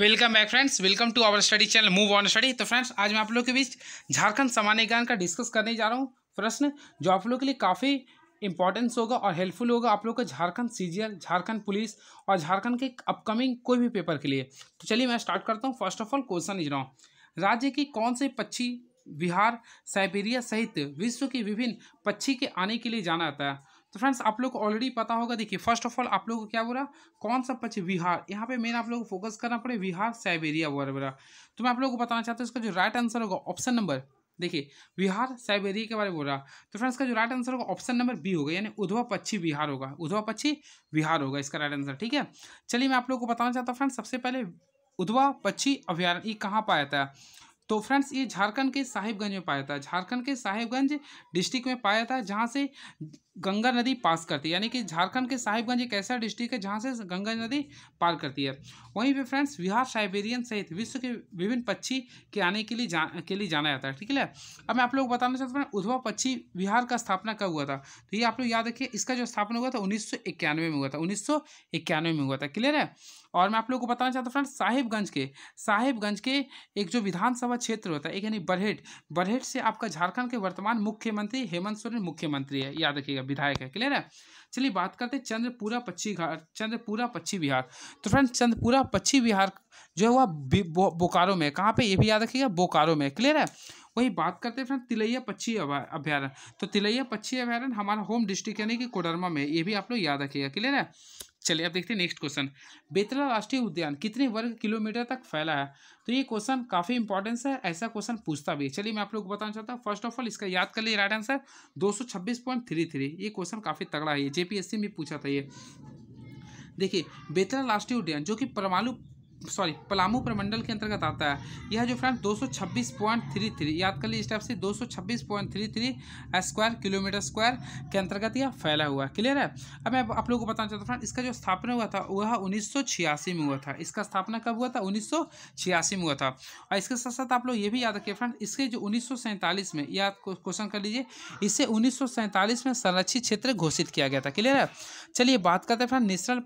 welcome back friends welcome to our study channel move on study तो friends आज मैं आप लोगों के बीच झारखंड सामान्य ज्ञान का डिस्कस करने जा रहा हूँ प्रश्न जो आप लोग के लिए काफ़ी इंपॉर्टेंस होगा और हेल्पफुल होगा आप लोग का झारखंड सी झारखंड पुलिस और झारखंड के अपकमिंग कोई भी पेपर के लिए तो चलिए मैं स्टार्ट करता हूँ first of all question is रहा हूँ राज्य की कौन से पक्षी बिहार साइबेरिया सहित विश्व के विभिन्न पक्षी के आने के लिए जाना जाता है तो फ्रेंड्स आप लोग को ऑलरेडी पता होगा देखिए फर्स्ट ऑफ ऑल आप लोग को क्या बोला कौन सा पक्ष बिहार यहाँ पे मेन आप लोग को फोकस करना पड़े बिहार साइबेरिया वगैरह वगैरह तो मैं आप लोग को बताना चाहता हूँ इसका जो राइट आंसर होगा ऑप्शन नंबर देखिए बिहार साइबेरिया के बारे में बोल रहा तो फ्रेंड्स का जो राइट आंसर होगा ऑप्शन नंबर बी होगा यानी उधवा पक्षी बिहार होगा उधवा पक्षी बिहार होगा इसका राइट आंसर ठीक है चलिए मैं आप लोग को बताना चाहता हूँ फ्रेंड्स सबसे पहले उधवा पक्षी अभ्यारण्य कहाँ पर आता है तो फ्रेंड्स ये झारखंड के साहिबगंज में पाया जाता है झारखंड के साहिबगंज डिस्ट्रिक्ट में पाया जाता है जहाँ से गंगा नदी पास करती है यानी कि झारखंड के साहिबगंज एक ऐसा डिस्ट्रिक्ट है जहाँ से गंगा नदी पार करती है वहीं पे फ्रेंड्स बिहार साइबेरियन सहित विश्व के विभिन्न पक्षी के आने के लिए जा के लिए जाना जाता है ठीक है अब मैं आप लोग बताना चाहता हूँ उधवा पक्षी विहार का स्थापना कब हुआ था तो ये आप लोग याद रखिए इसका जो स्थापना हुआ था उन्नीस में हुआ था उन्नीस में हुआ था क्लियर है और मैं आप लोगों को बताना चाहता हूँ फ्रेंड साहिबगंज के साहिबगंज के एक जो विधानसभा क्षेत्र होता है एक यानी बरहेट बरहेट से आपका झारखंड के वर्तमान मुख्यमंत्री हेमंत सोरेन मुख्यमंत्री है याद रखिएगा विधायक है क्लियर है चलिए बात करते हैं चंद्रपुरा पच्छी घाट चंद्रपुरा पच्छी बिहार तो फ्रेंड चंद्रपुरा पच्छी बिहार जो है वह बोकारो में कहाँ पे ये भी याद रखिएगा बोकारो में क्लियर है वही बात करते हैं फ्रेंड तिलैया पक्षी अभ्यारण्य तो तिलैया पक्षी अभ्यारण्य हमारा होम डिस्ट्रिक्ट यानी कि कोडरमा में ये भी आप लोग याद रखिएगा क्लियर है चलिए अब देखते हैं नेक्स्ट क्वेश्चन बेतला राष्ट्रीय उद्यान कितने वर्ग किलोमीटर तक फैला है तो ये क्वेश्चन काफ़ी इंपॉर्टेंस है ऐसा क्वेश्चन पूछता भी है चलिए मैं आप लोग को बताना चाहता हूँ फर्स्ट ऑफ ऑल इसका याद कर लिए राइट आंसर दो ये क्वेश्चन काफ़ी तगड़ा है जेपीएससी में पूछा था ये देखिए बेतला राष्ट्रीय उद्यान जो कि परमाणु सॉरी पलामू प्रमंडल के अंतर्गत आता है यह जो फ्रेंड थ्री याद कर लीजिए इस टाइप से थ्री स्क्वायर किलोमीटर स्क्वायर के अंतर्गत यह फैला हुआ है क्लियर है अब मैं आप लोगों को बताना चाहता हूँ फ्रेंड इसका जो स्थापना हुआ था वह उन्नीस में हुआ था इसका स्थापना कब हुआ था उन्नीस में हुआ था और इसके साथ साथ आप लोग ये भी याद रखिए फ्रेंड इसके जो उन्नीस में याद क्वेश्चन कर लीजिए इसे उन्नीस में संरक्षित क्षेत्र घोषित किया गया था क्लियर है चलिए बात करते हैं friend national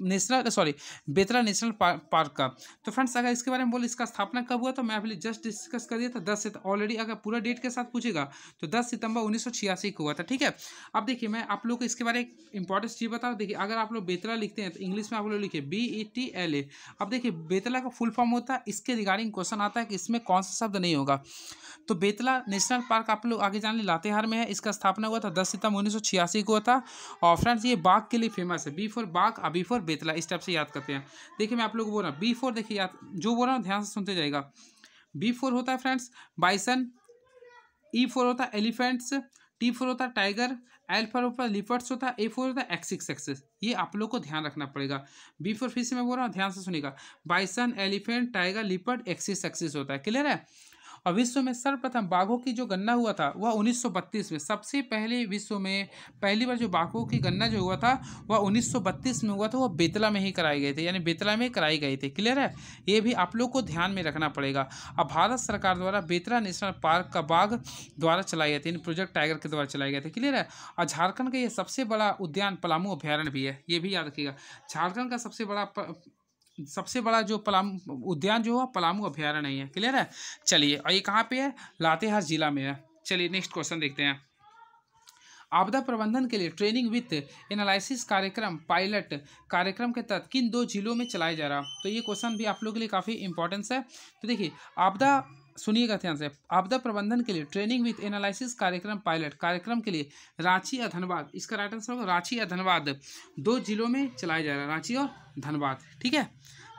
national sorry Betla national park का तो फ्रेंड्स अगर इसके बारे में बोले इसका स्थापना कब हुआ तो मैं अभी जस्ट डिस्कस कर दिया था दस सितंबर ऑलरेडी अगर पूरा डेट के साथ पूछेगा तो दस सितंबर उन्नीस को हुआ था ठीक है अब देखिए मैं आप लोग को इसके बारे में इंपॉर्टेंस चीज़ बता देखिए अगर आप लोग बेतला लिखते हैं तो इंग्लिश में आप लोग लिखिए B E T L A अब देखिए बेतला का फुल फॉर्म होता है इसके रिगार्डिंग क्वेश्चन आता है कि इसमें कौन सा शब्द नहीं होगा तो बेतला नेशनल पार्क आप लोग आगे जान लें लातेहार में है इसका स्थापना हुआ था दस सितंबर उन्नीस को हुआ था और फ्रेंड्स ये बाघ के लिए फेमस है बी फॉर बाघ आ बी फॉर और बेतला इस टाइप से याद करते हैं देखिए मैं आप लोग को बोल रहा हूँ बी फोर देखिए याद जो बोल रहा हूँ ध्यान से सुनते जाएगा बी फोर होता है फ्रेंड्स बाइसन ई फोर होता है एलिफेंट्स टी फोर होता है टाइगर एल फोर होता है लिफर्ट्स होता है ए फोर होता है एक्सिक्स एक्सेस ये आप लोग को ध्यान रखना पड़ेगा बी फोर फिर से मैं बोल रहा हूँ ध्यान से सुनेगा bison elephant tiger leopard axis axis होता है क्लियर है और विश्व में सर्वप्रथम बाघों की जो गन्ना हुआ था वह 1932 में सबसे पहले विश्व में पहली बार जो बाघों की गन्ना जो हुआ था वह 1932 में हुआ था वह बेतला में ही कराए गए थे यानी बेतला में कराई गई थी क्लियर है ये भी आप लोग को ध्यान में रखना पड़ेगा अब भारत सरकार द्वारा बेतला नेशनल पार्क का बाघ द्वारा चलाए गए थे यानी प्रोजेक्ट टाइगर के द्वारा चलाए गए थे क्लियर है और झारखंड का ये सबसे बड़ा उद्यान पलामू अभ्यारण्य भी है ये भी याद रखिएगा झारखंड का सबसे बड़ा सबसे बड़ा जो पलाम उद्यान जो है पलामू अभ्यारण्य है क्लियर है चलिए और ये कहाँ पे है लातेहार जिला में है चलिए नेक्स्ट क्वेश्चन देखते हैं आपदा प्रबंधन के लिए ट्रेनिंग विथ एनालिसिस कार्यक्रम पायलट कार्यक्रम के तहत किन दो जिलों में चलाया जा रहा तो ये क्वेश्चन भी आप लोगों के लिए काफ़ी इंपॉर्टेंस है तो देखिए आपदा सुनिएगा ध्यान से आपदा प्रबंधन के लिए ट्रेनिंग विथ एनालिसिस कार्यक्रम पायलट कार्यक्रम के लिए रांची या धनबाद इसका राइट आंसर होगा रांची या धनबाद दो जिलों में चलाया जा रहा है रांची और धनबाद ठीक है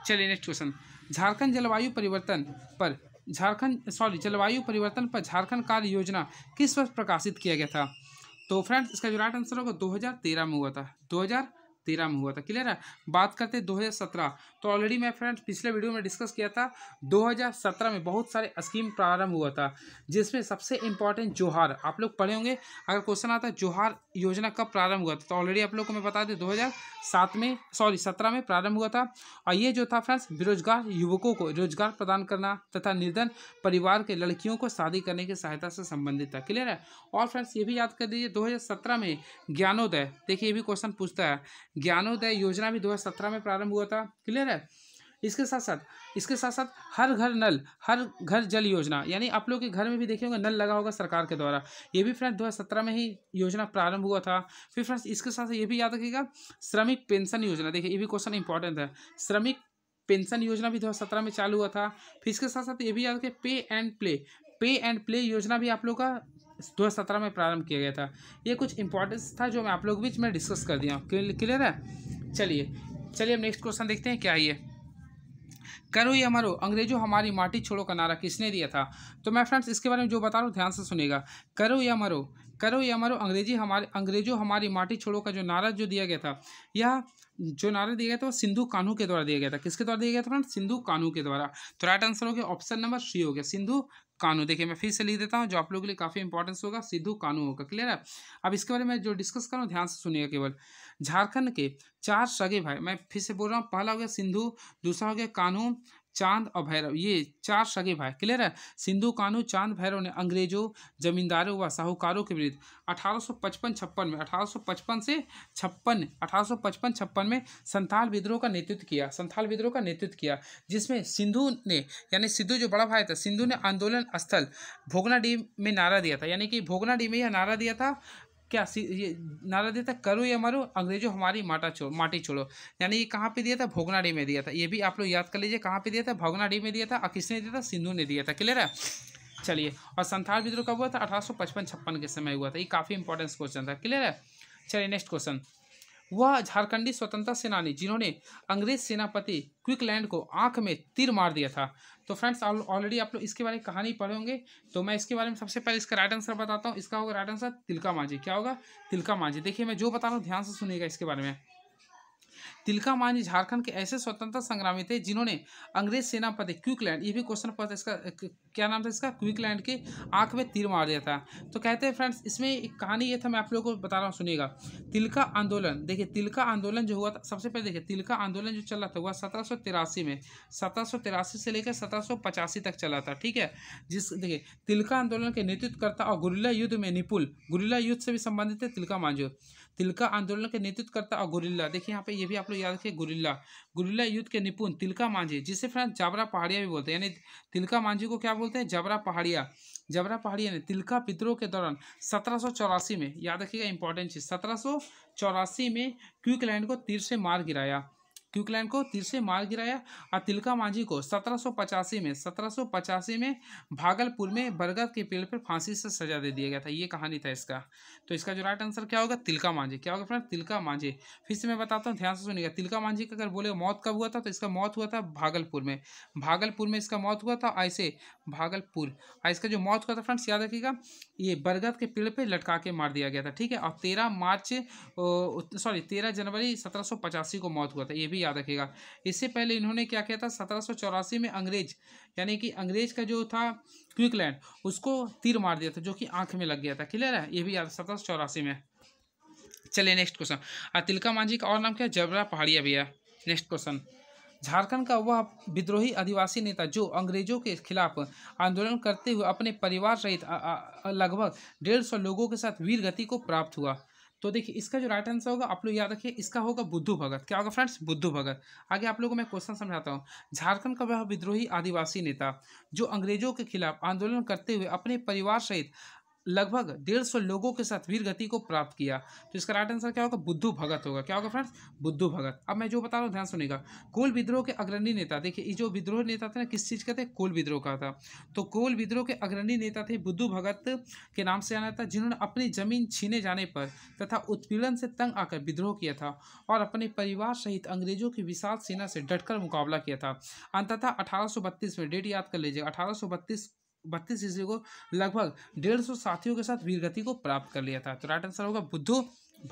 चलिए नेक्स्ट क्वेश्चन झारखंड जलवायु परिवर्तन पर झारखंड सॉरी जलवायु परिवर्तन पर झारखंड कार्य योजना किस वर्ष प्रकाशित किया गया था तो फ्रेंड्स इसका जो राइट आंसर होगा दो में हुआ था दो तेरह में हुआ था क्लियर है बात करते हैं 2017 तो ऑलरेडी मैं फ्रेंड्स पिछले वीडियो में डिस्कस किया था 2017 में बहुत सारे स्कीम प्रारंभ हुआ था जिसमें सबसे इंपॉर्टेंट जोहार आप लोग पढ़े होंगे अगर क्वेश्चन आता है जोहार योजना कब प्रारंभ हुआ था तो ऑलरेडी आप लोग को मैं बता दें सात में सॉरी सत्रह में प्रारंभ हुआ था और ये जो था फ्रेंड्स बेरोजगार युवकों को रोजगार प्रदान करना तथा निर्धन परिवार के लड़कियों को शादी करने की सहायता से संबंधित था क्लियर है और फ्रेंड्स ये भी याद कर दीजिए दो में ज्ञानोदय देखिए ये भी क्वेश्चन पूछता है ज्ञानोदय योजना भी 2017 में प्रारंभ हुआ था क्लियर है इसके साथ साथ इसके साथ साथ हर घर नल हर घर जल योजना यानी आप लोग के घर में भी देखे होंगे नल लगा होगा सरकार के द्वारा ये भी फ्रेंड्स 2017 में ही योजना प्रारंभ हुआ था फिर फ्रेंड्स इसके साथ ये भी याद रखिएगा श्रमिक पेंशन योजना देखिए ये भी क्वेश्चन इंपॉर्टेंट है श्रमिक पेंशन योजना भी सत्रह में चालू हुआ था फिर इसके साथ साथ ये भी याद रखिए pay and play pay and play योजना भी आप लोग का दो सत्रह में प्रारंभ किया गया था ये कुछ इंपॉर्टेंस था जो मैं आप लोग बीच में डिस्कस कर दिया क्लियर है चलिए चलिए हम नेक्स्ट क्वेश्चन देखते हैं क्या ये करो या मरो अंग्रेजों हमारी माटी छोड़ो का नारा किसने दिया था तो मैं फ्रेंड्स इसके बारे में जो बता रहा हूँ ध्यान से सुनेगा करो या मरो करो या मरो अंग्रेजी हमारे अंग्रेजों हमारी माटी छोड़ो का जो नारा जो दिया गया था यह जो नारा दिया गया था वो सिंधु कानू के द्वारा दिया गया था किसके द्वारा दिया गया था फ्रेंड सिंधु कानू के द्वारा तो राइट आंसर हो गया ऑप्शन नंबर सी हो गया सिंधु कानू देखिए मैं फिर से लिख देता हूँ जो आप लोगों के लिए काफ़ी इंपॉर्टेंस होगा सिद्धू कानू होगा क्लियर है अब इसके बारे में जो डिस्कस कर रहा हूँ ध्यान से सुनिएगा केवल झारखंड के चार सगे भाई मैं फिर से बोल रहा हूँ पहला हो गया सिंधु दूसरा हो गया कानू चांद और भैरव ये चार सगे भाई क्लियर है सिंधु कानू चांद भैरव ने अंग्रेजों जमींदारों व साहूकारों के विरुद्ध 1855 छप्पन में 1855 से छप्पन 1855 छप्पन में संथाल विद्रोह का नेतृत्व किया संथाल विद्रोह का नेतृत्व किया जिसमें सिंधु ने यानी सिद्धू जो बड़ा भाई था सिंधु ने आंदोलन स्थल भोगनाडी में नारा दिया था यानी कि भोगनाडीह में यह नारा दिया था क्या ये नारा दिया था करो ये मारो अंग्रेजों हमारी माटा छोड़ माटी छोड़ो यानी ये कहाँ पे दिया था भोगनाडी में दिया था ये भी आप लोग याद कर लीजिए कहाँ पे दिया था भोगनाडी में दिया था और किसने दिया था सिंधु ने दिया था क्लियर है चलिए और संथाल विद्रोह कब हुआ था अठारह सौ पचपन छप्पन के समय हुआ था ये काफ़ी इंपॉर्टेंस क्वेश्चन था क्लियर है चलिए नेक्स्ट क्वेश्चन वह झारखंडी स्वतंत्रता सेनानी जिन्होंने अंग्रेज सेनापति क्विकलैंड को आंख में तीर मार दिया था तो फ्रेंड्स ऑलरेडी आप लोग इसके बारे में कहानी पढ़े होंगे तो मैं इसके बारे में सबसे पहले इसका राइट आंसर बताता हूँ इसका होगा राइट आंसर तिलका मांझी क्या होगा तिलका मांझी देखिए मैं जो बता रहा हूँ ध्यान से सुनिएगा इसके बारे में तिलका मांझी झारखंड के ऐसे स्वतंत्रता संग्रामी थे जिन्होंने अंग्रेज सेना क्विकलैंड ये भी क्वेश्चन पता इसका क्या नाम था इसका क्विकलैंड के आंख में तीर मार दिया था तो कहते हैं फ्रेंड्स इसमें एक कहानी ये था मैं आप लोगों को बता रहा हूँ सुनिएगा तिलका आंदोलन देखिए तिलका आंदोलन जो हुआ था सबसे पहले देखिए तिलका आंदोलन जो चला था हुआ सत्रह में सत्रह से लेकर सत्रह तक चला था ठीक है जिस देखिए तिलका आंदोलन के नेतृत्व करता और गुरिल्ला युद्ध में निपुल गुरिल्ला युद्ध से भी संबंधित है तिलका मांझो तिलका आंदोलन के नेतृत्व करता और गुरिल्ला देखिए यहाँ पे ये भी आप लोग याद रखिए गुरिल्ला गुरिल्ला युद्ध के निपुण तिलका मांझी जिसे फ्रेंड जाबरा पहाड़िया भी बोलते हैं यानी तिलका मांझी को क्या बोलते हैं जाबरा पहाड़िया जबरा पहाड़िया ने तिलका विद्रोह के दौरान सत्रह में याद रखिएगा इंपॉर्टेंट चीज सत्रह में क्यूकलैंड को तीर से मार गिराया क्यूकलैंड को तीर से मार गिराया और तिलका मांझी को सत्रह में सत्रह में भागलपुर में बरगद के पेड़ पर फांसी से सजा दे दिया गया था ये कहानी था इसका तो इसका जो राइट आंसर क्या होगा तिलका मांझी क्या होगा फ्रेंड तिलका मांझी फिर से मैं बताता हूँ ध्यान से सुनिएगा तिलका मांझी का अगर बोले मौत कब हुआ था तो इसका मौत हुआ था भागलपुर में भागलपुर में इसका मौत हुआ था ऐसे भागलपुर और हाँ, इसका जो मौत हुआ था फ्रेंड्स याद रखिएगा ये बरगद के पेड़ पे लटका के मार दिया गया था ठीक है और तेरह मार्च सॉरी तेरह जनवरी सत्रह को मौत हुआ था ये भी याद रखिएगा इससे पहले इन्होंने क्या किया था सत्रह में अंग्रेज यानी कि अंग्रेज का जो था क्विकलैंड उसको तीर मार दिया था जो कि आँख में लग गया था क्लियर है ये भी याद सत्रह में चलिए नेक्स्ट क्वेश्चन तिलका मांझी का और नाम क्या जबरा पहाड़िया भैया नेक्स्ट क्वेश्चन झारखंड का वह विद्रोही आदिवासी नेता जो अंग्रेजों के खिलाफ आंदोलन करते हुए अपने परिवार सहित लगभग डेढ़ सौ लोगों के साथ वीर गति को प्राप्त हुआ तो देखिए इसका जो राइट आंसर होगा आप लोग याद रखिए इसका होगा बुद्धू भगत क्या होगा फ्रेंड्स बुद्धू भगत आगे आप लोगों को मैं क्वेश्चन समझाता हूँ झारखंड का वह विद्रोही आदिवासी नेता जो अंग्रेजों के खिलाफ आंदोलन करते हुए अपने परिवार सहित लगभग डेढ़ सौ लोगों के साथ वीर गति को प्राप्त किया तो इसका राइट आंसर क्या होगा बुद्धू भगत होगा क्या होगा फ्रेंड्स बुद्धू भगत अब मैं जो बता रहा हूँ ध्यान सुनेगा कोल विद्रोह के अग्रणी नेता देखिए ये जो विद्रोह नेता थे ना किस चीज़ का थे कोल विद्रोह का था तो कोल विद्रोह के अग्रणी नेता थे बुद्धू भगत के नाम से जाना था जिन्होंने अपनी जमीन छीने जाने पर तथा उत्पीड़न से तंग आकर विद्रोह किया था और अपने परिवार सहित अंग्रेजों की विशाल सेना से डटकर मुकाबला किया था अंततः अठारह में डेट याद कर लीजिए अठारह बत्तीस ईस्वी को लगभग डेढ़ सौ साथियों के साथ वीरगति को प्राप्त कर लिया था तो राइट आंसर होगा बुद्धो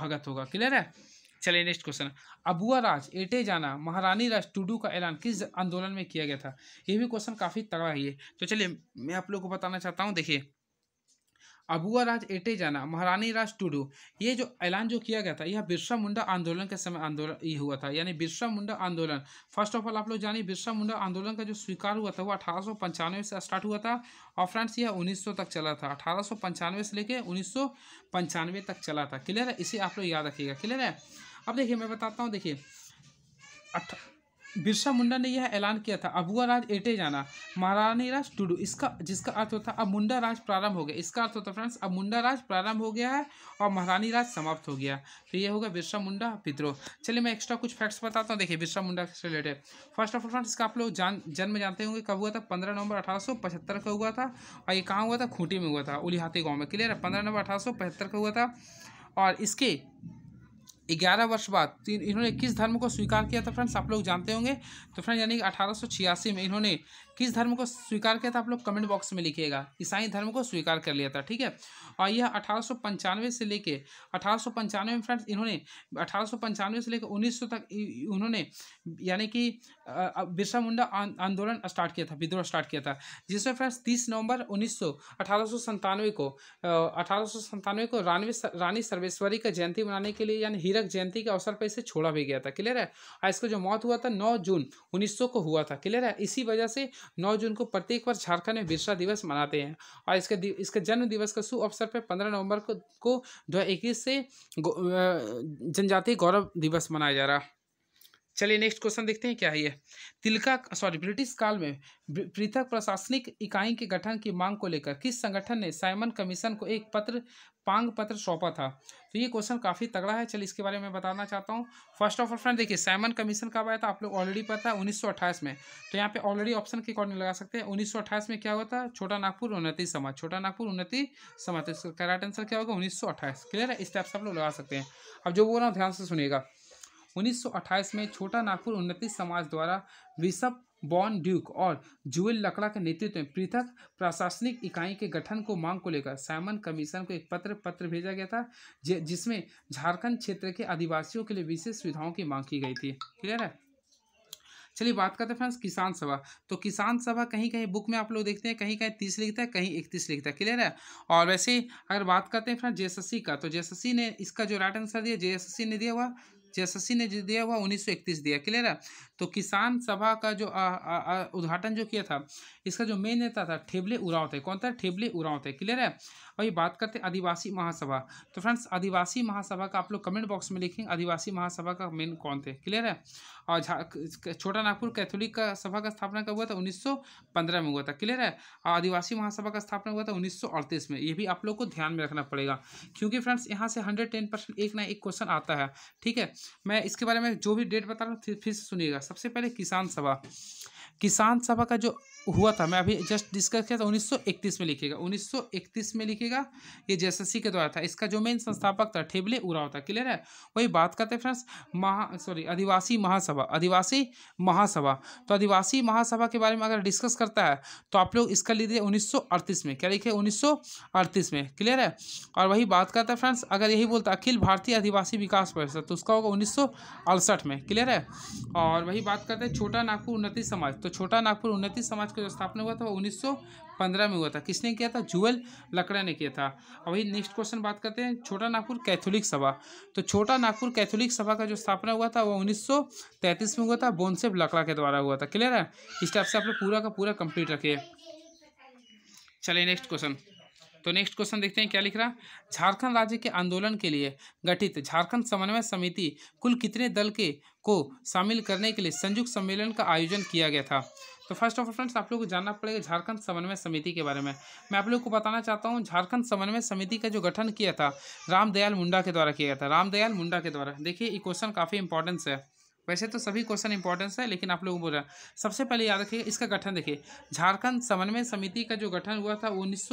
भगत होगा क्लियर है चलिए नेक्स्ट क्वेश्चन अबुआ राज एटे जाना महारानी राज टूडू का ऐलान किस आंदोलन में किया गया था ये भी क्वेश्चन काफ़ी तगड़ा ही है तो चलिए मैं आप लोग को बताना चाहता हूँ देखिए अबुआ राज एटे जाना महारानी राज टूडू ये जो ऐलान जो किया गया था यह बिरसा मुंडा आंदोलन के समय आंदोलन ये हुआ था यानी बिरसा मुंडा आंदोलन फर्स्ट ऑफ ऑल आप लोग जानिए बिरसा मुंडा आंदोलन का जो स्वीकार हुआ था वो अठारह से स्टार्ट हुआ था और फ्रेंड्स यह 1900 तक चला था अठारह से लेकर उन्नीस तक चला था क्लियर है इसे आप लोग याद रखिएगा क्लियर है अब देखिए मैं बताता हूँ देखिए बिरसा मुंडा ने यह ऐलान किया था अबुआ राज एटे जाना महारानी राज टूडू इसका जिसका अर्थ होता अब मुंडा राज प्रारंभ हो गया इसका अर्थ होता फ्रेंड्स अब मुंडा राज प्रारंभ हो गया है और महारानी राज समाप्त हो गया तो यह होगा बिरसा मुंडा विद्रोह चलिए मैं एक्स्ट्रा कुछ फैक्ट्स बताता हूँ देखिए बिरसा मुंडा से related first of all friends इसका आप लोग जान जन्म जानते होंगे कब हुआ था पंद्रह नवंबर अठारह का हुआ था और ये कहाँ हुआ था खूंटी में हुआ था उलिहाती गाँव में क्लियर है पंद्रह नवंबर अठारह का हुआ था और इसके ग्यारह वर्ष बाद तीन तो इन्होंने किस धर्म को स्वीकार किया था फ्रेंड्स आप लोग जानते होंगे तो फ्रेंड यानी कि अठारह में इन्होंने किस धर्म को स्वीकार किया था आप लोग कमेंट बॉक्स में लिखिएगा ईसाई धर्म को स्वीकार कर लिया था ठीक है और यह अठारह से लेके अठारह में फ्रेंड्स इन्होंने अठारह से लेकर उन्नीस तक उन्होंने यानी कि बिरसा मुंडा आंदोलन स्टार्ट किया था विद्रोह स्टार्ट किया था जिसमें फ्रेंड्स तीस नवंबर उन्नीस सौ को अठारह को रानवे रानी सर्वेश्वरी का जयंती मनाने के लिए यानी हीरा तिलक जयंती के अवसर पर इसे छोड़ा भी गया था क्लियर है और इसका जो मौत हुआ था नौ जून उन्नीस को हुआ था क्लियर है इसी वजह से नौ जून को प्रत्येक वर्ष झारखंड में बिरसा दिवस मनाते हैं और इसके इसके जन्म दिवस के शु अवसर पर पंद्रह नवंबर को दो से जनजातीय गौरव दिवस मनाया जा रहा है चलिए नेक्स्ट क्वेश्चन देखते हैं क्या है ये तिलका सॉरी ब्रिटिश काल में पृथक प्रशासनिक इकाई के गठन की मांग को लेकर किस संगठन ने साइमन कमीशन को एक पत्र पांग पत्र सौंपा था तो ये क्वेश्चन काफ़ी तगड़ा है चलिए इसके बारे में बताना चाहता हूँ फर्स्ट ऑफ ऑल फ्रेंड देखिए साइमन कमीशन कब आया था आप लोग ऑलरेडी पता है उन्नीस में तो यहाँ पे ऑलरेडी ऑप्शन के अकॉर्डिंग लगा सकते हैं उन्नीस में क्या हुआ था छोटा नागपुर उन्नति समाज छोटा नागपुर उन्नति समाज तो इसका करेक्ट आंसर क्या होगा उन्नीस क्लियर है इस टाइप से आप लोग लगा सकते हैं अब जो बोल रहा हूँ ध्यान से सुनिएगा 1928 में छोटा नागपुर उन्नति समाज द्वारा विशप बॉन ड्यूक और जुएल लकड़ा के नेतृत्व में पृथक प्रशासनिक इकाई के गठन को मांग को लेकर साइमन कमीशन को एक पत्र पत्र भेजा गया था जिसमें झारखंड क्षेत्र के आदिवासियों के लिए विशेष सुविधाओं की मांग की गई थी क्लियर है चलिए बात करते हैं फ्रेंड्स किसान सभा तो किसान सभा कहीं कहीं बुक में आप लोग देखते हैं कहीं कहीं तीस लिखता है कहीं इकतीस लिखता है क्लियर है और वैसे अगर बात करते हैं फ्रेंड्स जेएसएससी का तो जेएसएससी ने इसका जो राइट आंसर दिया जेएसएससी ने दिया हुआ जसस्वी ने जो दिया हुआ उन्नीस दिया क्लियर है तो किसान सभा का जो उद्घाटन जो किया था इसका जो मेन नेता था ठेबले उराव थे कौन था ठेबले उराव थे क्लियर है वही बात करते हैं आदिवासी महासभा तो फ्रेंड्स आदिवासी महासभा का आप लोग कमेंट बॉक्स में लिखेंगे आदिवासी महासभा का मेन कौन थे क्लियर है और छोटा नागपुर कैथोलिक का सभा का स्थापना कब हुआ था 1915 में हुआ था क्लियर है और आदिवासी महासभा का स्थापना हुआ था उन्नीस में ये भी आप लोग को ध्यान में रखना पड़ेगा क्योंकि फ्रेंड्स यहाँ से हंड्रेड टेन परसेंट एक ना एक क्वेश्चन आता है ठीक है मैं इसके बारे में जो भी डेट बता रहा हूँ फिर से सुनिएगा सबसे पहले किसान सभा किसान सभा का जो हुआ था मैं अभी जस्ट डिस्कस किया था 1931 में लिखेगा 1931 में लिखेगा ये सी के द्वारा था इसका जो मेन संस्थापक था ठेबले उराव था क्लियर है वही बात करते हैं फ्रेंड्स महा सॉरी आदिवासी महासभा आदिवासी महासभा तो आदिवासी महासभा के बारे में अगर डिस्कस करता है तो आप लोग इसका लीजिए अड़तीस में क्या लिखे अड़तीस में क्लियर है और वही बात करता है फ्रेंड्स अगर यही बोलता अखिल भारतीय आदिवासी विकास परिषद तो उसका होगा उन्नीस में क्लियर है और वही बात करते हैं छोटा नागपुर उन्नति समाज तो छोटा नागपुर उन्नति समाज का जो स्थापना हुआ था वो 1915 में हुआ था किसने किया था जुअल लकड़ा ने किया था अब वही नेक्स्ट क्वेश्चन बात करते हैं छोटा नागपुर कैथोलिक सभा तो छोटा नागपुर कैथोलिक सभा का जो स्थापना हुआ था वो उन्नीस में हुआ था बोनसेब लकड़ा के द्वारा हुआ था क्लियर है इस टाइप से आप लोग पूरा का पूरा कंप्लीट रखिए चलिए नेक्स्ट क्वेश्चन तो नेक्स्ट क्वेश्चन देखते हैं क्या लिख रहा झारखंड राज्य के आंदोलन के लिए गठित झारखंड समन्वय समिति कुल कितने दल के को शामिल करने के लिए संयुक्त सम्मेलन का आयोजन किया गया था तो फर्स्ट ऑफ ऑल फ्रेंड्स आप लोग को जानना पड़ेगा झारखंड समन्वय समिति के बारे में मैं आप लोग को बताना चाहता हूँ झारखंड समन्वय समिति का जो गठन किया था रामदयाल मुंडा के द्वारा किया गया था रामदयाल मुंडा के द्वारा देखिए ये क्वेश्चन काफ़ी इंपॉर्टेंस है वैसे तो सभी क्वेश्चन इंपॉर्टेंस है लेकिन आप लोगों को बोल रहा सबसे पहले याद रखिए इसका गठन देखिए झारखंड समन्वय समिति का जो गठन हुआ था उन्नीस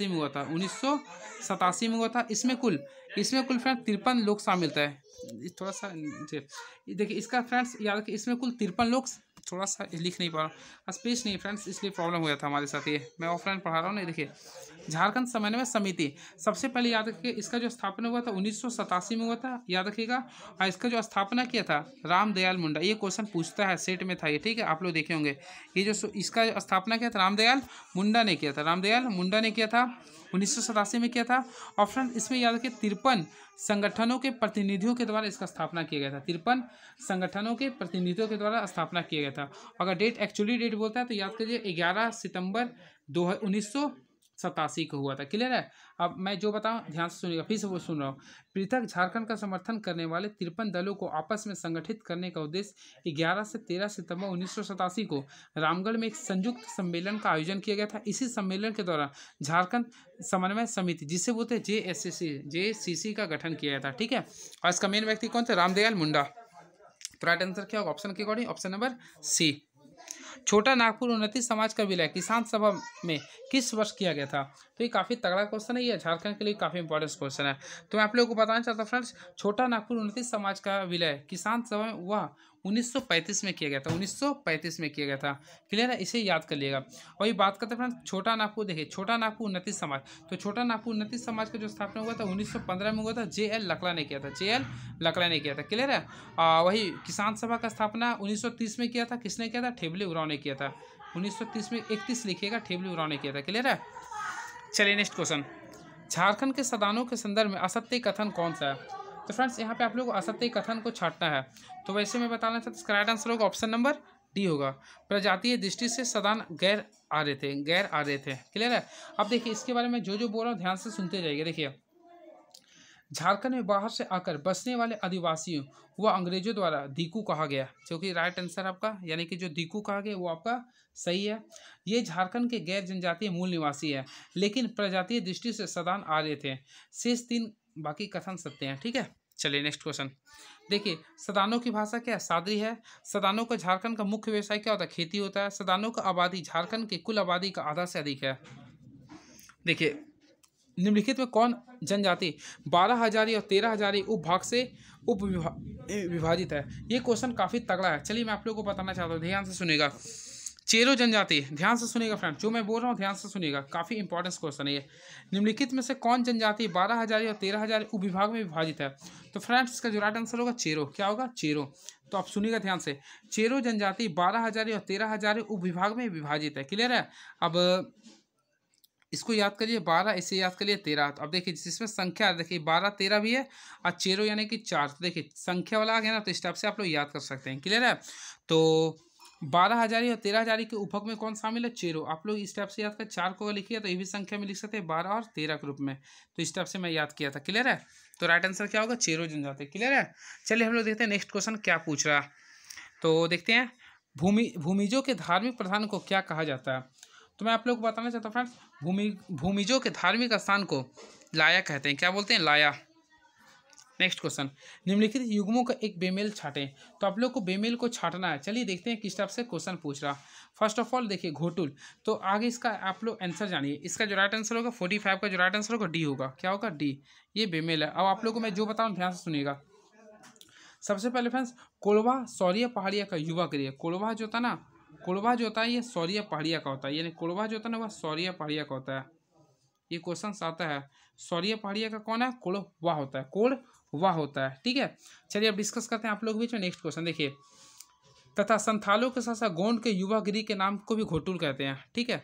में हुआ था उन्नीस में हुआ था इसमें कुल इसमें कुल फ्रेंड तिरपन लोग शामिल थे थोड़ा सा देखिए इसका फ्रेंड्स याद रखिए इसमें कुल तिरपन लोग थोड़ा सा लिख नहीं पा रहा स्पेस हाँ, नहीं फ्रेंड्स इसलिए प्रॉब्लम हो गया था हमारे साथ ये मैं ऑफलाइन पढ़ा रहा हूँ नहीं देखिए झारखंड समन्वय समिति सबसे पहले याद रखिए इसका जो स्थापना हुआ था उन्नीस में हुआ था याद रखिएगा और इसका जो स्थापना किया था रामदयाल मुंडा ये क्वेश्चन पूछता है सेट में था ये ठीक है आप लोग देखे होंगे ये जो इसका स्थापना किया था रामदयाल मुंडा ने किया था रामदयाल मुंडा ने किया था उन्नीस में किया था ऑप्शन इसमें याद रखिए तिरपन संगठनों के प्रतिनिधियों के द्वारा इसका स्थापना किया गया था तिरपन संगठनों के प्रतिनिधियों के द्वारा स्थापना किया गया था अगर डेट एक्चुअली डेट बोलता है तो याद करिए ग्यारह सितंबर दो उन्नीस सतासी को हुआ था क्लियर है अब मैं जो बताऊँ ध्यान से सुनिएगा फिर से वो सुन रहा हूँ पृथक झारखंड का समर्थन करने वाले तिरपन दलों को आपस में संगठित करने का उद्देश्य ग्यारह से तेरह सितंबर उन्नीस को रामगढ़ में एक संयुक्त सम्मेलन का आयोजन किया गया था इसी सम्मेलन के दौरान झारखंड समन्वय समिति जिसे बोलते जे एस सी जे सी सी का गठन किया गया था ठीक है और इसका मेन व्यक्ति कौन थे रामदयाल मुंडा तो राइट आंसर क्या होगा ऑप्शन के अकॉर्डिंग ऑप्शन नंबर सी छोटा नागपुर उन्नति समाज का विलय किसान सभा में किस वर्ष किया गया था तो ये काफ़ी तगड़ा क्वेश्चन है ये झारखंड के लिए काफ़ी इंपॉर्टेंट क्वेश्चन है तो मैं आप लोगों को बताना चाहता हूँ फ्रेंड्स छोटा नागपुर उन्नति समाज का विलय किसान सभा में हुआ 1935 में किया गया था 1935 में किया गया था क्लियर है इसे याद कर लिएगा और ये बात करते हैं छोटा नागपुर देखिए छोटा नागपुर उन्नति समाज तो छोटा नागपुर उन्नति समाज का जो स्थापना हुआ था 1915 में हुआ था जे एल लकड़ा ने किया था जे एल लकड़ा ने किया था क्लियर है वही किसान सभा का स्थापना उन्नीस में किया था किसने किया था ठेबली उराव ने किया था उन्नीस में इकतीस लिखिएगा ठेबले उराव ने किया था क्लियर है चलिए नेक्स्ट क्वेश्चन झारखंड के सदानों के संदर्भ में असत्य कथन कौन सा है तो फ्रेंड्स यहाँ पे आप लोग असत्य कथन को छाटना है तो वैसे मैं बताना चाहता हूँ राइट आंसर होगा ऑप्शन नंबर डी होगा प्रजातीय दृष्टि से सदान गैर आ रहे थे गैर आ रहे थे क्लियर है अब देखिए इसके बारे में जो जो बोल रहा हूँ ध्यान से सुनते जाइए देखिए झारखंड में बाहर से आकर बसने वाले आदिवासियों व अंग्रेजों द्वारा दीकू कहा गया जो कि राइट आंसर आपका यानी कि जो दीकू कहा गया वो आपका सही है ये झारखंड के गैर जनजातीय मूल निवासी है लेकिन प्रजातीय दृष्टि से सदान आ रहे थे शेष तीन बाकी कथन सत्य हैं ठीक है चलिए नेक्स्ट क्वेश्चन देखिए सदानों की भाषा क्या है सादरी है सदानों का झारखंड का मुख्य व्यवसाय क्या होता है खेती होता है सदानों का आबादी झारखंड की कुल आबादी का आधा से अधिक है देखिए निम्नलिखित में कौन जनजाति बारह हजारी और तेरह हजारी उपभाग से उप विभा, विभाजित है ये क्वेश्चन काफ़ी तगड़ा है चलिए मैं आप लोगों को बताना चाहता हूँ ध्यान से सुनेगा चेरो जनजाति ध्यान से सुनेगा फ्रेंड जो मैं बोल रहा हूँ ध्यान से सुनेगा काफ़ी इंपॉर्टेंस क्वेश्चन है ये निम्नलिखित में से कौन जनजाति बारह हजार या तेरह उप उपविभाग में विभाजित है तो फ्रेंड्स इसका जो राइट आंसर होगा चेरो क्या होगा चेरो तो आप सुनिएगा ध्यान से चेरो जनजाति बारह हज़ार और तेरह उप उपविभाग में विभाजित है क्लियर है अब इसको याद करिए बारह इसे याद करिए तेरह तो अब देखिए जिसमें संख्या देखिए बारह तेरह भी है और चेरो यानी कि चार तो देखिए संख्या वाला आ गया ना तो इस टाइप से आप लोग याद कर सकते हैं क्लियर है तो बारह हजारी और तेरह हजार के उपभोग में कौन शामिल है चेरो आप लोग इस टाइप से याद कर चार को लिखिए तो ये भी संख्या में लिख सकते हैं बारह और तेरह के रूप में तो इस टाइप से मैं याद किया था क्लियर है तो राइट आंसर क्या होगा चेरो जनजाति क्लियर है चलिए हम लोग देखते हैं नेक्स्ट क्वेश्चन क्या पूछ रहा तो देखते हैं भूमि भूमिजों के धार्मिक प्रधान को क्या कहा जाता है तो मैं आप लोग को बताना चाहता हूँ फ्रेंड्स भूमि भूमिजों के धार्मिक स्थान को लाया कहते हैं क्या बोलते हैं लाया नेक्स्ट क्वेश्चन निम्नलिखित युग्मों का एक बेमेल छाटें तो आप लोग को बेमेल को छाटना है चलिए देखते हैं किस टाइप से क्वेश्चन पूछ रहा फर्स्ट ऑफ ऑल देखिए घोटुल तो आगे इसका आप लोग आंसर जानिए इसका जो राइट आंसर होगा फोर्टी फाइव का जो राइट आंसर होगा डी होगा क्या होगा डी ये बेमेल है अब आप लोग को मैं जो बताऊँ ध्यान से सुनिएगा सबसे पहले फ्रेंड्स कोलवा सौरिया पहाड़िया का युवा करिए कोलवा जो होता है ना कोलवा जो होता है ये सौरिया पहाड़िया का होता है यानी कोलवा जो होता है ना वह सौरिया पहाड़िया का होता है ये क्वेश्चन आता है सौर्य पहाड़िया का कौन है कोल वाह होता है कोल वाह होता है ठीक है चलिए अब डिस्कस करते हैं आप लोग बीच में नेक्स्ट क्वेश्चन देखिए तथा संथालों के साथ साथ गोंड के युवा गिरी के नाम को भी घोटुल कहते हैं ठीक है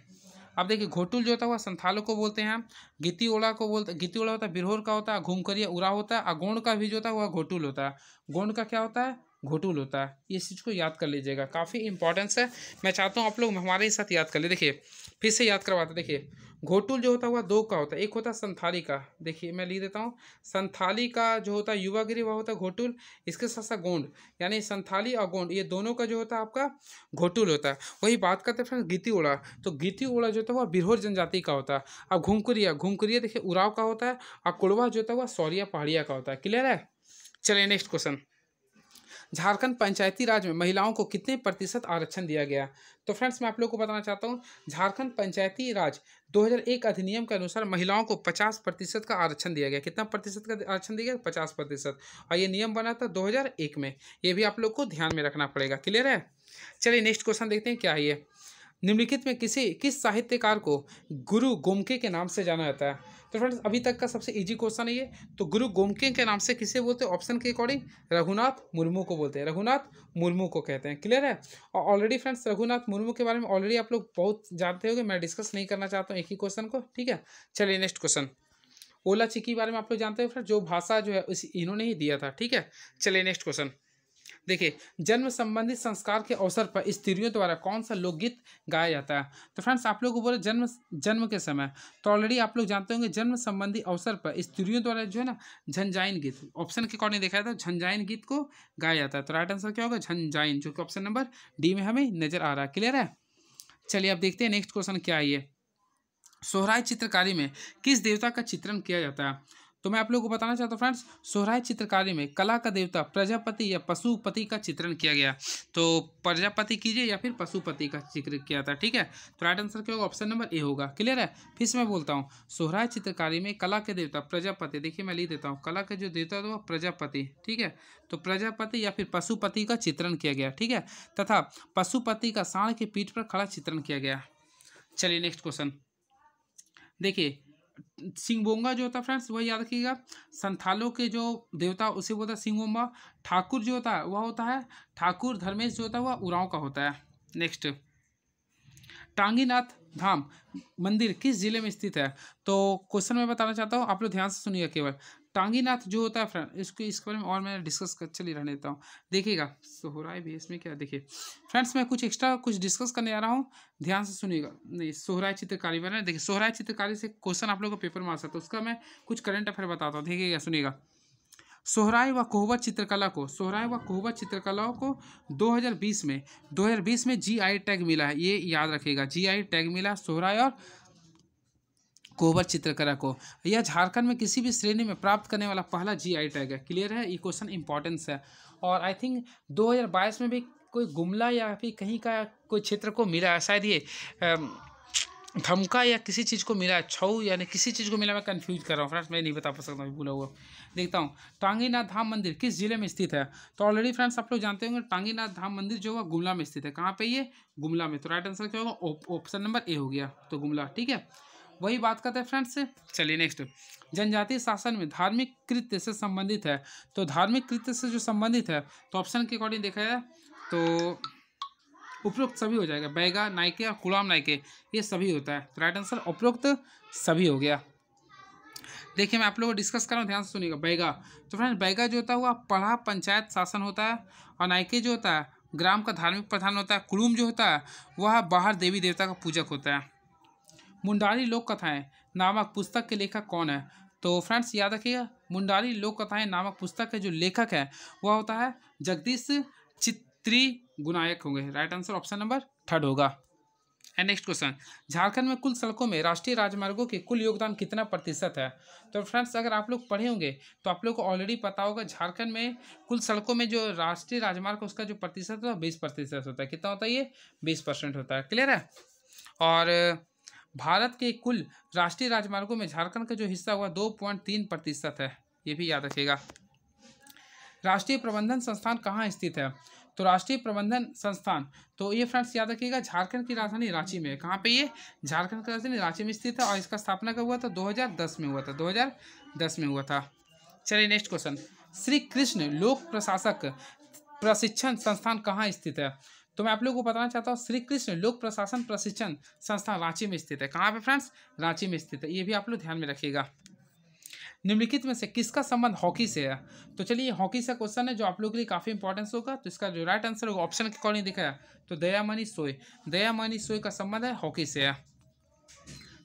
अब देखिए घोटुल जो होता है वह संथालों को बोलते हैं गिती ओड़ा को बोलते गिती ओड़ा होता है बिरहोर का होता है घूमकरिया उरा होता है और गोंड का भी जो होता है वह घोटुल होता है गोंड का क्या होता है घोटुल होता है इस चीज़ को याद कर लीजिएगा काफ़ी इंपॉर्टेंस है मैं चाहता हूँ आप लोग हमारे साथ याद कर ले देखिए फिर से याद करवाते देखिए घोटुल जो होता हुआ दो का होता है एक होता है संथाली का देखिए मैं लिख देता हूँ संथाली का जो होता है युवागिरी वह होता है घोटुल इसके साथ साथ गोंड यानी संथाली और गोंड ये दोनों का जो होता है आपका घोटुल होता है वही बात करते हैं फ्रेंड गीती उड़ा तो गीती उड़ा जो होता है वह बिहोर जनजाति का होता है अब घूमकुरिया घूमकुरिया देखिए उराव का होता है और कुड़वा जो होता है वह सौरिया पहाड़िया का होता है क्लियर है चलिए नेक्स्ट क्वेश्चन झारखंड पंचायती राज में महिलाओं को कितने प्रतिशत आरक्षण दिया गया तो फ्रेंड्स मैं आप लोग को बताना चाहता हूँ झारखंड पंचायती राज 2001 अधिनियम के अनुसार महिलाओं को 50 प्रतिशत का आरक्षण दिया गया कितना प्रतिशत का आरक्षण दिया गया पचास प्रतिशत और ये नियम बना था 2001 में ये भी आप लोग को ध्यान में रखना पड़ेगा क्लियर है चलिए नेक्स्ट क्वेश्चन देखते हैं क्या है ये निम्नलिखित में किसी किस साहित्यकार को गुरु गोमके के नाम से जाना जाता है तो फ्रेंड्स अभी तक का सबसे इजी क्वेश्चन है ये तो गुरु गोमके के नाम से किसे बोलते हैं ऑप्शन के अकॉर्डिंग रघुनाथ मुर्मू को बोलते हैं रघुनाथ मुर्मू को कहते हैं क्लियर है और ऑलरेडी फ्रेंड्स रघुनाथ मुर्मू के बारे में ऑलरेडी आप लोग बहुत जानते हो मैं डिस्कस नहीं करना चाहता हूँ एक ही क्वेश्चन को ठीक है चलिए नेक्स्ट क्वेश्चन ओला चिकी के बारे में आप लोग जानते हो फ्रेंड जो भाषा जो है इस इन्होंने ही दिया था ठीक है चलिए नेक्स्ट क्वेश्चन देखिए जन्म संबंधित संस्कार के अवसर पर स्त्रियों द्वारा कौन सा लोकगीत गाया जाता है तो फ्रेंड्स आप लोग को बोले जन्म जन्म के समय तो ऑलरेडी आप लोग जानते होंगे जन्म संबंधी अवसर पर स्त्रियों द्वारा जो है ना झंझाइन गीत ऑप्शन के अकॉर्डिंग देखा जाता है झंझाइन गीत को गाया जाता है तो राइट आंसर क्या होगा झंझाइन जो कि ऑप्शन नंबर डी में हमें नजर आ रहा है क्लियर है चलिए अब देखते हैं नेक्स्ट क्वेश्चन क्या है सोहराय चित्रकारी में किस देवता का चित्रण किया जाता है तो मैं आप लोगों को बताना चाहता हूँ फ्रेंड्स सोहराय चित्रकारी में कला का देवता प्रजापति या पशुपति का चित्रण किया गया तो प्रजापति कीजिए या फिर पशुपति का चित्र किया था ठीक है तो राइट आंसर क्या होगा ऑप्शन नंबर ए होगा क्लियर है फिर से मैं बोलता हूँ सोहराय चित्रकारी में कला के देवता प्रजापति देखिए मैं लिख देता हूँ कला का जो देवता था वो प्रजापति ठीक है तो प्रजापति या फिर पशुपति का चित्रण किया गया ठीक है तथा पशुपति का साढ़ के पीठ पर खड़ा चित्रण किया गया चलिए नेक्स्ट क्वेश्चन देखिए सिंगबोंगा जो होता है फ्रेंड्स वह याद रखिएगा संथालों के जो देवता उसे बोलता है सिंगबोंगा ठाकुर जो होता है वह होता है ठाकुर धर्मेश जो होता है वह उराव का होता है नेक्स्ट टांगीनाथ धाम मंदिर किस जिले में स्थित है तो क्वेश्चन में बताना चाहता हूँ आप लोग ध्यान से सुनिए केवल तांगीनाथ जो होता है फ्रेंड इसको इसके बारे में और मैं डिस्कस कर चली रहने देता हूँ देखिएगा सो तो हो रहा है भी इसमें क्या देखिए फ्रेंड्स मैं कुछ एक्स्ट्रा कुछ डिस्कस करने आ रहा हूँ ध्यान से सुनिएगा नहीं सोहराय चित्रकारी में देखिए सोहराय चित्रकारी से क्वेश्चन आप लोग का पेपर में आ सकता है तो उसका मैं कुछ करंट अफेयर बताता हूँ देखिएगा सुनिएगा सोहराय व कोहबा चित्रकला को सोहराय व कोहबा चित्रकलाओं को 2020 में 2020 में जीआई टैग मिला है ये याद रखिएगा जीआई टैग मिला सोहराय और कोबर चित्रकला को यह झारखंड में किसी भी श्रेणी में प्राप्त करने वाला पहला जी आई टैग है क्लियर है ये क्वेश्चन इंपॉर्टेंस है और आई थिंक 2022 में भी कोई गुमला या फिर कहीं का कोई क्षेत्र को मिला है शायद ये धमका या किसी चीज़ को मिला छऊ यानी किसी चीज़ को मिला मैं कंफ्यूज कर रहा हूँ फ्रेंड्स मैं नहीं बता पा सकता हूँ बोला हुआ देखता हूँ टांगीनाथ धाम मंदिर किस जिले में स्थित है तो ऑलरेडी फ्रेंड्स आप लोग जानते होंगे टांगीनाथ धाम मंदिर जो होगा गुमला में स्थित है कहाँ पे ये गुमला में तो राइट आंसर क्या होगा ऑप्शन नंबर ए हो गया तो गुमला ठीक है वही बात करते हैं फ्रेंड्स चलिए नेक्स्ट जनजातीय शासन में धार्मिक कृत्य से संबंधित है तो धार्मिक कृत्य से जो संबंधित है तो ऑप्शन के अकॉर्डिंग देखा जाए तो उपरोक्त सभी हो जाएगा बैगा नायके और गुलाम नायके ये सभी होता है तो राइट आंसर उपरोक्त सभी हो गया देखिए मैं आप लोगों को डिस्कस कर रहा हूँ ध्यान से सुनिएगा बैगा तो फ्रेंड बैगा जो होता है वो पढ़ा पंचायत शासन होता है और नायके जो होता है ग्राम का धार्मिक प्रधान होता है कुलूम जो होता है वह बाहर देवी देवता का पूजक होता है मुंडारी लोक कथाएं नामक पुस्तक के लेखक कौन है तो फ्रेंड्स याद रखिएगा मुंडारी लोक कथाएं नामक पुस्तक के जो लेखक है वह होता है जगदीश चित्री गुनायक होंगे right answer option number third होगा एंड नेक्स्ट क्वेश्चन झारखंड में कुल सड़कों में राष्ट्रीय राजमार्गों के कुल योगदान कितना प्रतिशत है तो फ्रेंड्स अगर आप लोग पढ़े होंगे तो आप लोग को ऑलरेडी पता होगा झारखंड में कुल सड़कों में जो राष्ट्रीय राजमार्ग उसका जो प्रतिशत होता है बीस प्रतिशत होता है कितना होता है ये बीस परसेंट होता है क्लियर है और भारत के कुल राष्ट्रीय राजमार्गों में झारखंड का जो हिस्सा हुआ दो पॉइंट तीन प्रतिशत है ये भी याद रखेगा राष्ट्रीय प्रबंधन संस्थान कहाँ स्थित है तो राष्ट्रीय प्रबंधन संस्थान तो ये फ्रेंड्स याद रखिएगा झारखंड की राजधानी रांची में कहाँ पे ये झारखंड की राजधानी रांची में स्थित है और इसका स्थापना कब हुआ था 2010 में हुआ था 2010 में हुआ था चलिए नेक्स्ट क्वेश्चन श्री कृष्ण लोक प्रशासक प्रशिक्षण संस्थान कहाँ स्थित है तो मैं आप लोगों को बताना चाहता हूँ श्री कृष्ण लोक प्रशासन प्रशिक्षण संस्थान रांची में स्थित है कहाँ पे फ्रेंड्स रांची में स्थित है ये भी आप लोग ध्यान में रखिएगा निम्नलिखित में से किसका संबंध हॉकी से है तो चलिए हॉकी से क्वेश्चन है जो आप लोग के लिए काफ़ी इंपॉर्टेंस होगा तो इसका जो राइट आंसर होगा ऑप्शन के अकॉर्डिंग दिखाया तो दयामणि सोय दयामणि सोय का संबंध है हॉकी से है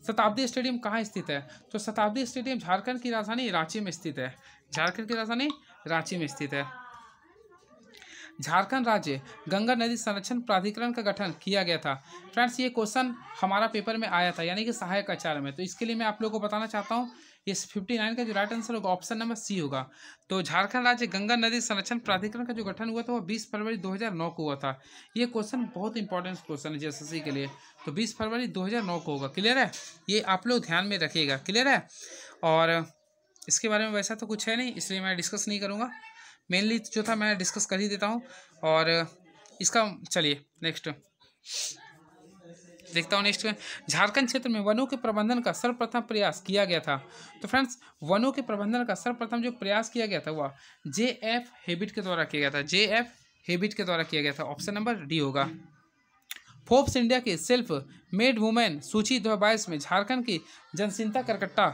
शताब्दी स्टेडियम कहाँ स्थित है तो शताब्दी स्टेडियम झारखंड की राजधानी रांची में स्थित है झारखंड की राजधानी रांची में स्थित है झारखंड राज्य गंगा नदी संरक्षण प्राधिकरण का गठन किया गया था फ्रेंड्स ये क्वेश्चन हमारा पेपर में आया था यानी कि सहायक आचार्य में तो इसके लिए मैं आप लोगों को बताना चाहता हूँ इस 59 का जो राइट आंसर होगा ऑप्शन नंबर सी होगा तो झारखंड राज्य गंगा नदी संरक्षण प्राधिकरण का जो गठन हुआ था वो 20 फरवरी 2009 को हुआ था ये क्वेश्चन बहुत इंपॉर्टेंट क्वेश्चन है जेएसएससी के लिए तो 20 फरवरी 2009 को होगा क्लियर है ये आप लोग ध्यान में रखिएगा क्लियर है और इसके बारे में वैसा तो कुछ है नहीं इसलिए मैं डिस्कस नहीं करूँगा मेनली जो था मैं डिस्कस कर ही देता हूँ और इसका चलिए नेक्स्ट देखता हूँ नेक्स्ट झारखंड क्षेत्र में वनों के प्रबंधन का सर्वप्रथम प्रयास किया गया था तो फ्रेंड्स वनों के प्रबंधन का सर्वप्रथम जो प्रयास किया गया था वह जे एफ हेबिट के द्वारा किया गया था जे एफ हेबिट के द्वारा किया गया था ऑप्शन नंबर डी होगा फोर्ब्स इंडिया के सेल्फ मेड वुमेन सूची दो में झारखंड की जनसिंता करकट्टा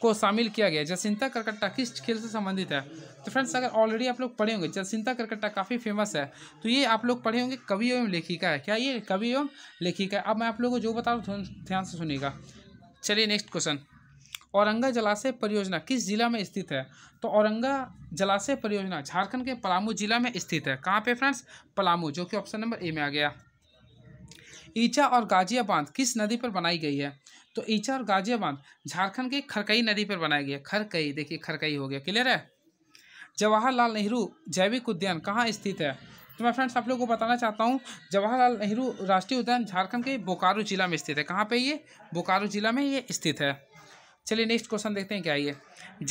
को शामिल किया गया जसिंता करकट्टा किस खेल से संबंधित है तो फ्रेंड्स अगर ऑलरेडी आप लोग पढ़े होंगे जसिंता करकट्टा काफ़ी फेमस है तो ये आप लोग पढ़े होंगे कवि एवं लेखिका है क्या ये कवि एवं लेखिका है अब मैं आप लोगों को जो बता रहा हूँ ध्यान से सुनेगा चलिए नेक्स्ट क्वेश्चन औरंगा जलाशय परियोजना किस जिला में स्थित है तो औरंगा जलाशय परियोजना झारखंड के पलामू जिला में स्थित है कहाँ पे फ्रेंड्स पलामू जो कि ऑप्शन नंबर ए में आ गया ईचा और गाजिया बांध किस नदी पर बनाई गई है तो ईचा और गाजिया बांध झारखंड के खरकई नदी पर बनाया गया खरकई देखिए खरकई हो गया क्लियर है जवाहरलाल नेहरू जैविक उद्यान कहाँ स्थित है तो मैं फ्रेंड्स आप लोगों को बताना चाहता हूँ जवाहरलाल नेहरू राष्ट्रीय उद्यान झारखंड के बोकारो जिला में स्थित है कहाँ पे ये बोकारो जिला में ये स्थित है चलिए नेक्स्ट क्वेश्चन देखते हैं क्या ये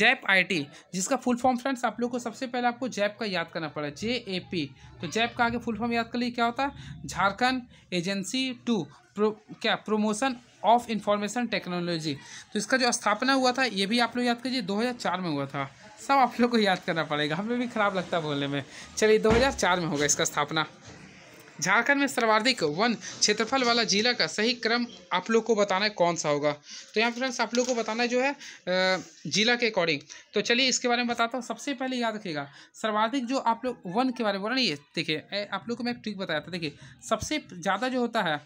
जैप आईटी जिसका फुल फॉर्म फ्रेंड्स आप लोग को सबसे पहले आपको जैप का याद करना पड़ा जे ए पी तो जैप का आगे फुल फॉर्म याद कर लिए क्या होता है झारखंड एजेंसी टू प्रो क्या प्रोमोशन ऑफ इंफॉर्मेशन टेक्नोलॉजी तो इसका जो स्थापना हुआ था ये भी आप लोग याद कीजिए दो में हुआ था सब आप लोग को याद करना पड़ेगा हमें भी खराब लगता है बोलने में चलिए दो में होगा इसका स्थापना झारखंड में सर्वाधिक वन क्षेत्रफल वाला जिला का सही क्रम आप लोग को बताना है कौन सा होगा तो यहाँ फ्रेंड्स आप लोग को बताना है जो है जिला के अकॉर्डिंग तो चलिए इसके बारे में बताता हूँ सबसे पहले याद रखिएगा सर्वाधिक जो आप लोग वन के बारे में बोल रहे देखिए आप लोग को मैं एक ट्रिक बताया था देखिए सबसे ज़्यादा जो होता है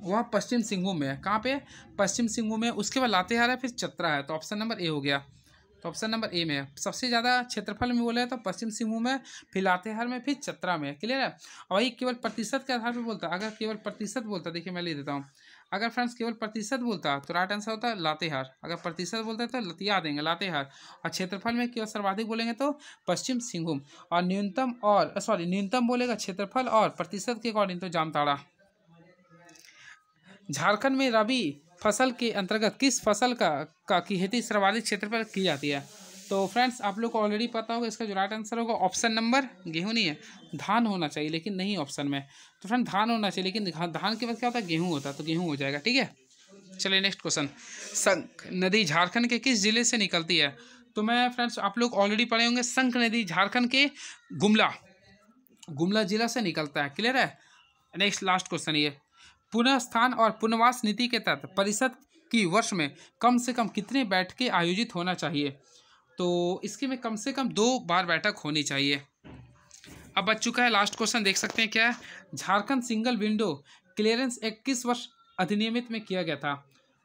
वह पश्चिम सिंहभूम में है कहाँ पर पश्चिम सिंहभूम में उसके बाद लातेहार है फिर चतरा है तो ऑप्शन नंबर ए हो गया तो ऑप्शन नंबर ए में सबसे ज़्यादा क्षेत्रफल में बोले तो पश्चिम सिंहभूम में फिर लातेहार में फिर चतरा में क्लियर है और वही केवल प्रतिशत के आधार पर बोलता अगर केवल प्रतिशत बोलता देखिए मैं ले देता हूँ अगर फ्रेंड्स केवल प्रतिशत बोलता तो राइट आंसर होता है लातेहार अगर प्रतिशत बोलता तो लतिया देंगे लातेहार और क्षेत्रफल में केवल सर्वाधिक बोलेंगे तो पश्चिम सिंहभूम और न्यूनतम और सॉरी न्यूनतम बोलेगा क्षेत्रफल और प्रतिशत के अकॉर्डिंग तो जामताड़ा झारखंड में रबी फसल के अंतर्गत किस फसल का का खेती सर्वाधिक क्षेत्र पर की जाती है तो फ्रेंड्स आप लोग को ऑलरेडी पता होगा इसका जो राइट आंसर होगा ऑप्शन नंबर गेहूं नहीं है धान होना चाहिए लेकिन नहीं ऑप्शन में तो फ्रेंड धान होना चाहिए लेकिन धान के बाद क्या होता है गेहूँ होता है तो गेहूँ हो जाएगा ठीक है चलिए नेक्स्ट क्वेश्चन संख नदी झारखंड के किस जिले से निकलती है तो मैं फ्रेंड्स आप लोग ऑलरेडी पढ़े होंगे संख नदी झारखंड के गुमला गुमला जिला से निकलता है क्लियर है नेक्स्ट लास्ट क्वेश्चन ये पुनर्स्थान और पुनर्वास नीति के तहत परिषद की वर्ष में कम से कम कितने बैठकें आयोजित होना चाहिए तो इसके में कम से कम दो बार बैठक होनी चाहिए अब बच चुका है लास्ट क्वेश्चन देख सकते हैं क्या झारखंड सिंगल विंडो क्लियरेंस इक्कीस किस वर्ष अधिनियमित में किया गया था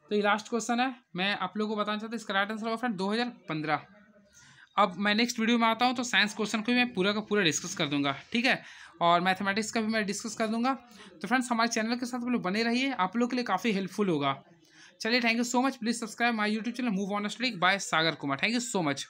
तो ये लास्ट क्वेश्चन है मैं आप लोगों को बताना चाहता हूँ इसका राइट आंसर होगा फ्रेंड दो हज़ार पंद्रह अब मैं नेक्स्ट वीडियो में आता हूँ तो साइंस क्वेश्चन को भी मैं पूरा का पूरा डिस्कस कर दूंगा ठीक है और मैथमेटिक्स का भी मैं डिस्कस कर दूंगा तो फ्रेंड्स हमारे चैनल के साथ बने रहिए आप लोग के लिए काफ़ी हेल्पफुल होगा चलिए thank you so much please subscribe my YouTube channel move on bye Sagar Kumar thank you so much